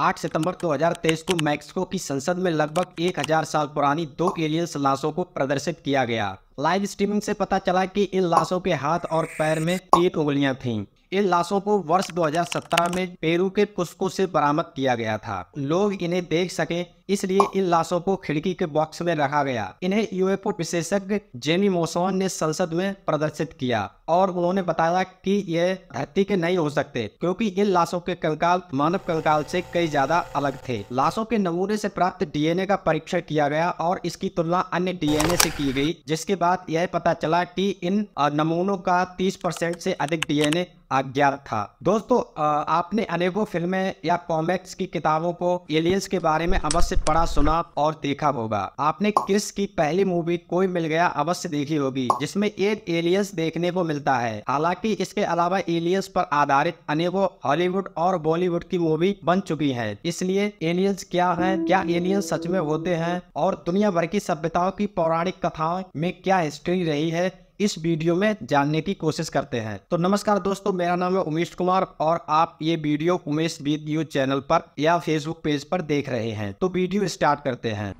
8 सितंबर 2023 को मैक्सिको की संसद में लगभग 1000 साल पुरानी दो एलियंस लाशों को प्रदर्शित किया गया लाइव स्ट्रीमिंग से पता चला कि इन लाशों के हाथ और पैर में तीन उंगलियां थीं इन लाशों को वर्ष 2017 में पेरू के पुष्को से बरामद किया गया था लोग इन्हें देख सके इसलिए इन लाशों को खिड़की के बॉक्स में रखा गया इन्हें यूएफओ विशेषज्ञ जेमी मोसोन ने संसद में प्रदर्शित किया और उन्होंने बताया कि यह धरती के नहीं हो सकते क्योंकि इन लाशों के कंकाल मानव कंकाल से कई ज्यादा अलग थे लाशों के नमूने से प्राप्त डीएनए का परीक्षण किया गया और इसकी तुलना अन्य डीएनए से की गई जिसके बाद यह पता चला कि इन नमूनों का 30 परसेंट से अधिक डीएनए अज्ञात था दोस्तों आपने अनेकों फिल्में या कॉमिक्स की किताबों को एलियंस के बारे में अवश्य से पढ़ा सुना और देखा होगा आपने क्रिस की पहली मूवी कोई मिल गया अवश्य देखी होगी जिसमें एक एलियंस देखने को मिलता है हालांकि इसके अलावा एलियंस पर आधारित अनेकों हॉलीवुड और बॉलीवुड की मूवी बन चुकी है इसलिए एलियंस क्या है क्या एलियंस सच में होते हैं और दुनिया भर की सभ्यताओं की पौराणिक कथाओं में क्या हिस्ट्री रही है इस वीडियो में जानने की कोशिश करते हैं तो नमस्कार दोस्तों मेरा नाम है उमेश कुमार और आप ये वीडियो उमेश बीत न्यूज चैनल पर या फेसबुक पेज पर देख रहे हैं तो वीडियो स्टार्ट करते हैं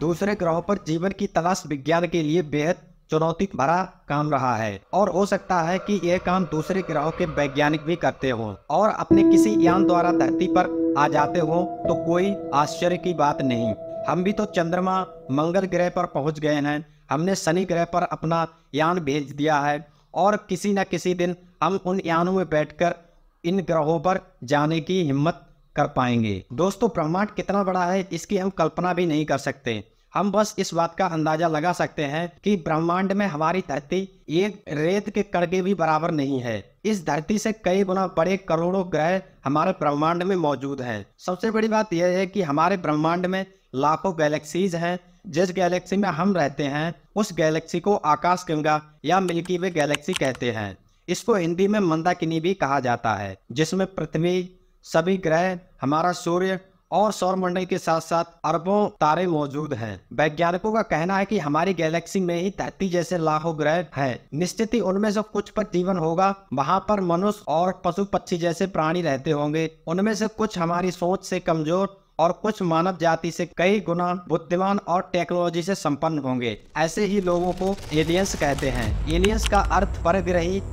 दूसरे ग्रहों पर जीवन की तलाश विज्ञान के लिए बेहद चुनौती भरा काम रहा है और हो सकता है कि यह काम दूसरे ग्रहों के वैज्ञानिक भी करते हों और अपने किसी यान द्वारा धरती पर आ जाते हो तो कोई आश्चर्य की बात नहीं हम भी तो चंद्रमा मंगल ग्रह पर पहुंच गए हैं हमने शनि ग्रह पर अपना यान भेज दिया है और किसी न किसी दिन हम उन यानों में बैठकर इन ग्रहों पर जाने की हिम्मत कर पाएंगे दोस्तों ब्रह्मांड कितना बड़ा है इसकी हम कल्पना भी नहीं कर सकते हम बस इस बात का अंदाजा लगा सकते हैं कि ब्रह्मांड में हमारी धरती एक रेत के कड़के भी बराबर नहीं है इस धरती से कई गुना बड़े करोड़ों ग्रह हमारे ब्रह्मांड में मौजूद हैं। सबसे बड़ी बात यह है कि हमारे ब्रह्मांड में लाखों गैलेक्सीज हैं जिस गैलेक्सी में हम रहते हैं उस गैलेक्सी को आकाश गंगा या मिल्की वे गैलेक्सी कहते हैं इसको हिंदी में मंदाकिनी भी कहा जाता है जिसमें पृथ्वी सभी ग्रह हमारा सूर्य और सौरमंडल के साथ साथ अरबों तारे मौजूद हैं। वैज्ञानिकों का कहना है कि हमारी गैलेक्सी में ही धरती जैसे लाखों ग्रह हैं। निश्चित ही उनमें से कुछ पर जीवन होगा वहाँ पर मनुष्य और पशु पक्षी जैसे प्राणी रहते होंगे उनमें से कुछ हमारी सोच से कमजोर और कुछ मानव जाति से कई गुना बुद्धिमान और टेक्नोलॉजी से संपन्न होंगे ऐसे ही लोगों को एलियंस कहते हैं एलियंस का अर्थ पर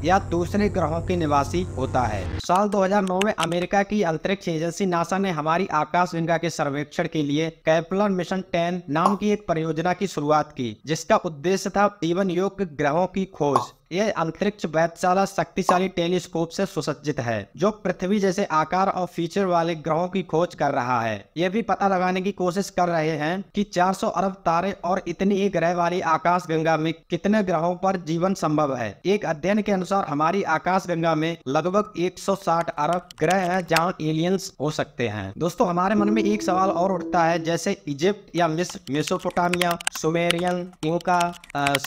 या दूसरे ग्रहों के निवासी होता है साल 2009 में अमेरिका की अंतरिक्ष एजेंसी नासा ने हमारी आकाश गंगा के सर्वेक्षण के लिए कैपलर मिशन 10 नाम की एक परियोजना की शुरुआत की जिसका उद्देश्य था जीवन योग्य ग्रहों की खोज यह अंतरिक्ष वैधशाला शक्तिशाली टेलीस्कोप से सुसज्जित है जो पृथ्वी जैसे आकार और फीचर वाले ग्रहों की खोज कर रहा है यह भी पता लगाने की कोशिश कर रहे हैं कि 400 अरब तारे और इतनी ही ग्रह वाली आकाश गंगा में कितने ग्रहों पर जीवन संभव है एक अध्ययन के अनुसार हमारी आकाश गंगा में लगभग एक अरब ग्रह है जहाँ एलियंस हो सकते हैं दोस्तों हमारे मन में एक सवाल और उठता है जैसे इजिप्ट या मिस्र मेसोपोटामिया सुमेरियन इंका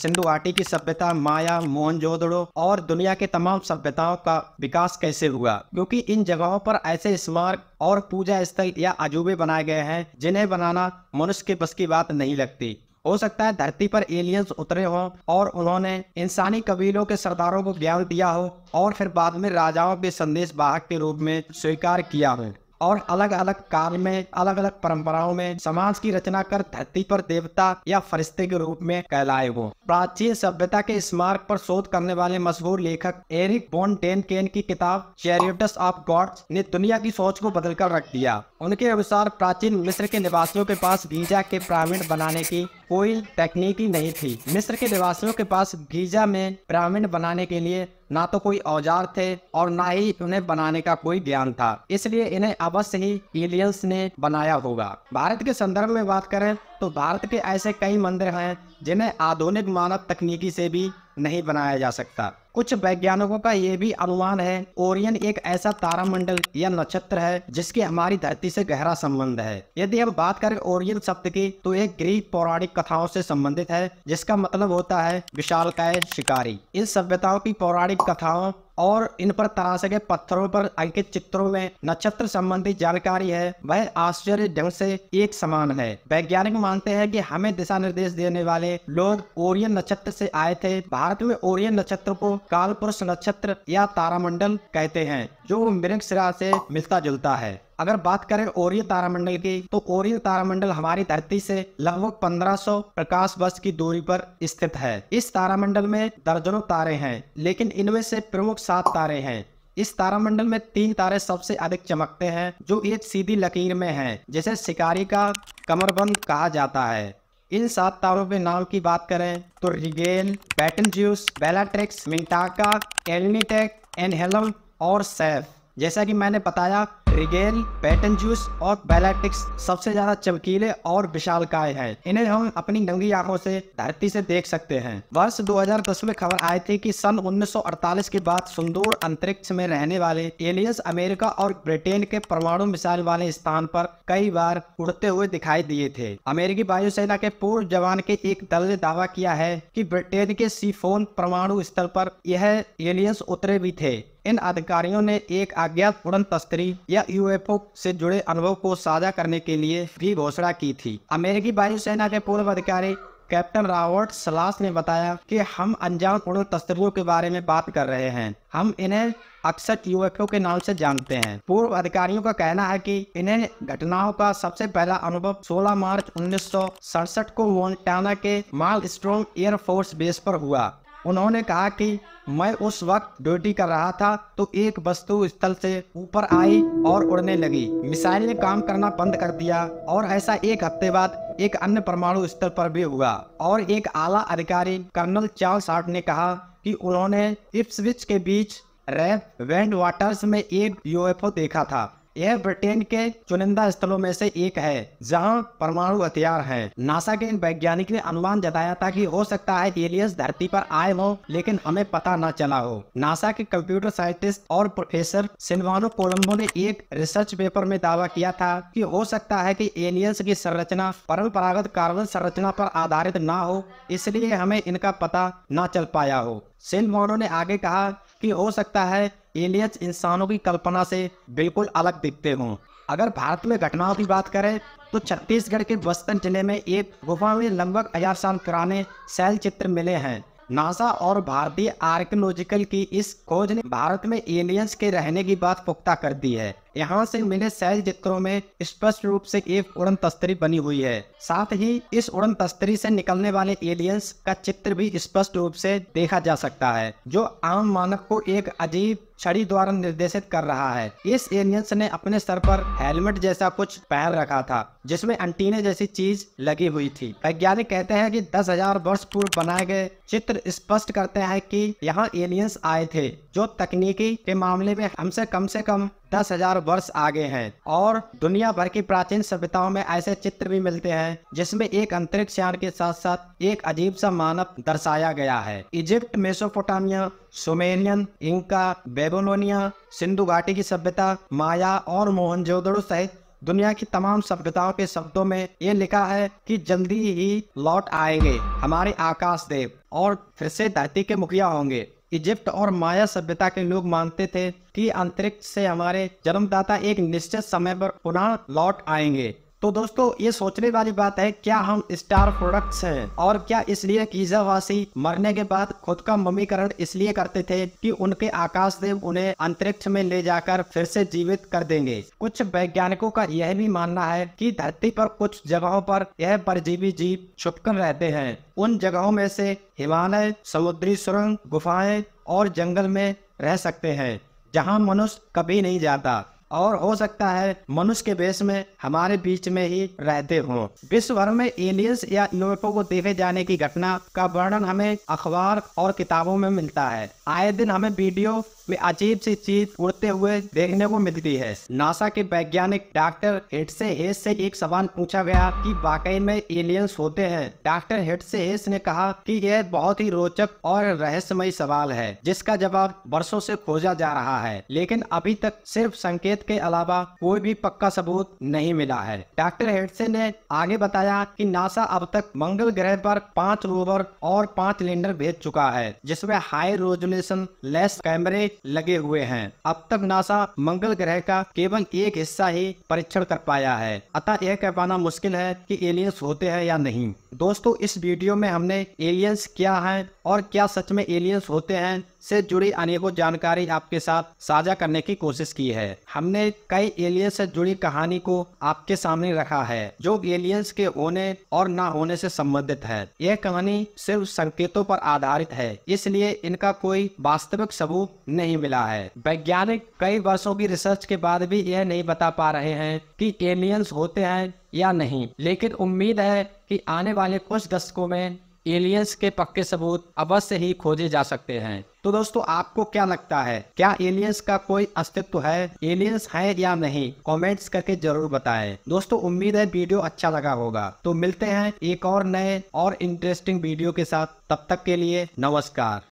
सिंधु घाटी की सभ्यता माया मोहन मोहनजोदड़ो और दुनिया के तमाम सभ्यताओं का विकास कैसे हुआ क्योंकि इन जगहों पर ऐसे स्मारक और पूजा स्थल या अजूबे बनाए गए हैं जिन्हें बनाना मनुष्य के बस की बात नहीं लगती हो सकता है धरती पर एलियंस उतरे हों और उन्होंने इंसानी कबीलों के सरदारों को ज्ञान दिया हो और फिर बाद में राजाओं के संदेश बाहक के रूप में स्वीकार किया हो और अलग अलग काल में अलग अलग परंपराओं में समाज की रचना कर धरती पर देवता या फरिश्ते के रूप में कहलाए वो प्राचीन सभ्यता के स्मारक पर शोध करने वाले मशहूर लेखक एरिक बोन टेन केन की किताब चैरियटस ऑफ गॉड्स ने दुनिया की सोच को बदलकर रख दिया उनके अनुसार प्राचीन मिस्र के निवासियों के पास गीजा के प्रावीण बनाने की कोई तकनीक ही नहीं थी मिस्र के निवासियों के पास गीजा में पिरामिड बनाने के लिए ना तो कोई औजार थे और ना ही उन्हें बनाने का कोई ज्ञान था इसलिए इन्हें अवश्य ही एलियंस ने बनाया होगा भारत के संदर्भ में बात करें तो भारत के ऐसे कई मंदिर हैं जिन्हें आधुनिक मानव तकनीकी से भी नहीं बनाया जा सकता कुछ वैज्ञानिकों का ये भी अनुमान है ओरियन एक ऐसा तारामंडल या नक्षत्र है जिसके हमारी धरती से गहरा संबंध है यदि हम बात करें ओरियन शब्द की तो एक ग्रीक पौराणिक कथाओं से संबंधित है जिसका मतलब होता है विशालकाय शिकारी इन सभ्यताओं की पौराणिक कथाओं और इन पर तराशे गए पत्थरों पर अंकित चित्रों में नक्षत्र संबंधी जानकारी है वह आश्चर्य ढंग से एक समान है वैज्ञानिक मानते हैं कि हमें दिशा निर्देश देने वाले लोग ओरियन नक्षत्र से आए थे भारत में ओरियन नक्षत्र को पुरुष नक्षत्र या तारामंडल कहते हैं जो मृग सिरा से मिलता जुलता है अगर बात करें ओरिय तारामंडल की तो ओरिय तारामंडल हमारी धरती से लगभग 1500 प्रकाश वर्ष की दूरी पर स्थित है इस तारामंडल में दर्जनों तारे हैं लेकिन इनमें से प्रमुख सात तारे हैं इस तारामंडल में तीन तारे सबसे अधिक चमकते हैं जो एक सीधी लकीर में हैं, जिसे शिकारी का कमरबंद कहा जाता है इन सात तारों के नाम की बात करें तो Rigel Betelgeuse Bellatrix Mintaka Alnitak Alnilam और सैफ जैसा कि मैंने बताया रिगेल पैटन जूस और बैलेटिक्स सबसे ज्यादा चमकीले और विशालकाय है इन्हें हम अपनी नंगी आंखों से धरती से देख सकते हैं वर्ष 2010 में खबर आई थी कि सन 1948 के बाद सुंदूर अंतरिक्ष में रहने वाले एलियंस अमेरिका और ब्रिटेन के परमाणु मिसाइल वाले स्थान पर कई बार उड़ते हुए दिखाई दिए थे अमेरिकी वायुसेना के पूर्व जवान के एक दल ने दावा किया है कि ब्रिटेन के सीफोन परमाणु स्थल पर यह एलियंस उतरे भी थे इन अधिकारियों ने एक अज्ञात उड़न तस्करी या यूएफओ से जुड़े अनुभव को साझा करने के लिए भी घोषणा की थी अमेरिकी वायुसेना के पूर्व अधिकारी कैप्टन रॉबर्ट सलास ने बताया कि हम अनजान पूर्ण तस्वीरों के बारे में बात कर रहे हैं हम इन्हें अक्सर यूएफओ के नाम से जानते हैं पूर्व अधिकारियों का कहना है कि इन्हें घटनाओं का सबसे पहला अनुभव 16 मार्च उन्नीस को मोन्टाना के माल स्ट्रॉन्ग एयरफोर्स बेस पर हुआ उन्होंने कहा कि मैं उस वक्त ड्यूटी कर रहा था तो एक वस्तु स्थल से ऊपर आई और उड़ने लगी मिसाइल ने काम करना बंद कर दिया और ऐसा एक हफ्ते बाद एक अन्य परमाणु स्थल पर भी हुआ और एक आला अधिकारी कर्नल चार्ल्स हार्ट ने कहा कि उन्होंने इप्सविच के बीच रेप वेंड वाटर्स में एक यूएफओ देखा था यह ब्रिटेन के चुनिंदा स्थलों में से एक है जहां परमाणु हथियार है नासा के इन वैज्ञानिक ने अनुमान जताया था कि हो सकता है एलियंस धरती पर आए हो लेकिन हमें पता न चला हो नासा के कंप्यूटर साइंटिस्ट और प्रोफेसर सिल्वानो कोलम्बो ने एक रिसर्च पेपर में दावा किया था कि हो सकता है कि एलियंस की संरचना परम्परागत कार्बन संरचना पर आधारित न हो इसलिए हमें इनका पता न चल पाया हो सिल्वानो ने आगे कहा कि हो सकता है एलियंस इंसानों की कल्पना से बिल्कुल अलग दिखते हों अगर भारत में घटनाओं की बात करें तो छत्तीसगढ़ के बस्तर जिले में एक गुफा में लगभग हजार साल पुराने शैल चित्र मिले हैं नासा और भारतीय आर्कियोलॉजिकल की इस खोज ने भारत में एलियंस के रहने की बात पुख्ता कर दी है यहाँ से मिले सैज चित्रों में स्पष्ट रूप से एक उड़न तस्तरी बनी हुई है साथ ही इस उड़न तस्तरी से निकलने वाले एलियंस का चित्र भी स्पष्ट रूप से देखा जा सकता है जो आम मानव को एक अजीब छड़ी द्वारा निर्देशित कर रहा है इस एलियंस ने अपने सर पर हेलमेट जैसा कुछ पहन रखा था जिसमें अंटीने जैसी चीज लगी हुई थी वैज्ञानिक कहते हैं कि दस हजार वर्ष पूर्व बनाए गए चित्र स्पष्ट करते हैं कि यहाँ एलियंस आए थे जो तकनीकी के मामले में हमसे कम से कम दस हजार वर्ष आगे हैं और दुनिया भर की प्राचीन सभ्यताओं में ऐसे चित्र भी मिलते हैं जिसमें एक अंतरिक्ष यान के साथ साथ एक अजीब सा मानव दर्शाया गया है Egypt Mesopotamia Sumerian Inca Babylonia Sindhu घाटी की सभ्यता माया और मोहनजोदड़ो सहित दुनिया की तमाम सभ्यताओं के शब्दों में ये लिखा है कि जल्दी ही लौट आएंगे हमारे आकाश देव और फिर से धरती के मुखिया होंगे इजिप्ट और माया सभ्यता के लोग मानते थे कि अंतरिक्ष से हमारे जन्मदाता एक निश्चित समय पर पुनः लौट आएंगे तो दोस्तों ये सोचने वाली बात है क्या हम स्टार प्रोडक्ट्स हैं और क्या इसलिए कीजावासी मरने के बाद खुद का ममीकरण इसलिए करते थे कि उनके आकाश देव उन्हें अंतरिक्ष में ले जाकर फिर से जीवित कर देंगे कुछ वैज्ञानिकों का यह भी मानना है कि धरती पर कुछ जगहों पर यह परजीवी जीव छुपकर रहते हैं उन जगहों में से हिमालय समुद्री सुरंग गुफाएं और जंगल में रह सकते हैं जहां मनुष्य कभी नहीं जाता और हो सकता है मनुष्य के बेस में हमारे बीच में ही रहते हों विश्व भर में एलियंस या यूरोपो को देखे जाने की घटना का वर्णन हमें अखबार और किताबों में मिलता है आए दिन हमें वीडियो में अजीब सी चीज उड़ते हुए देखने को मिलती है नासा के वैज्ञानिक डॉक्टर हेट से हेस से एक सवाल पूछा गया कि वाकई में एलियंस होते हैं डॉक्टर हेट से हेस ने कहा कि यह बहुत ही रोचक और रहस्यमय सवाल है जिसका जवाब वर्षों से खोजा जा रहा है लेकिन अभी तक सिर्फ संकेत के अलावा कोई भी पक्का सबूत नहीं मिला है डॉक्टर हेडसे ने आगे बताया कि नासा अब तक मंगल ग्रह पर पांच रोवर और पांच लैंडर भेज चुका है जिसमें हाई रेजोल्यूशन लेस कैमरे लगे हुए हैं अब तक नासा मंगल ग्रह का केवल एक हिस्सा ही परीक्षण कर पाया है अतः यह कह पाना मुश्किल है कि एलियंस होते हैं या नहीं दोस्तों इस वीडियो में हमने एलियंस क्या है और क्या सच में एलियंस होते हैं से जुड़ी अनेकों जानकारी आपके साथ साझा करने की कोशिश की है हमने कई एलियंस से जुड़ी कहानी को आपके सामने रखा है जो एलियंस के होने और ना होने से संबंधित है यह कहानी सिर्फ संकेतों पर आधारित है इसलिए इनका कोई वास्तविक सबूत नहीं मिला है वैज्ञानिक कई वर्षों की रिसर्च के बाद भी यह नहीं बता पा रहे हैं कि एलियंस होते हैं या नहीं लेकिन उम्मीद है कि आने वाले कुछ दशकों में एलियंस के पक्के सबूत अवश्य ही खोजे जा सकते हैं तो दोस्तों आपको क्या लगता है क्या एलियंस का कोई अस्तित्व है एलियंस है या नहीं कमेंट्स करके जरूर बताएं दोस्तों उम्मीद है वीडियो अच्छा लगा होगा तो मिलते हैं एक और नए और इंटरेस्टिंग वीडियो के साथ तब तक के लिए नमस्कार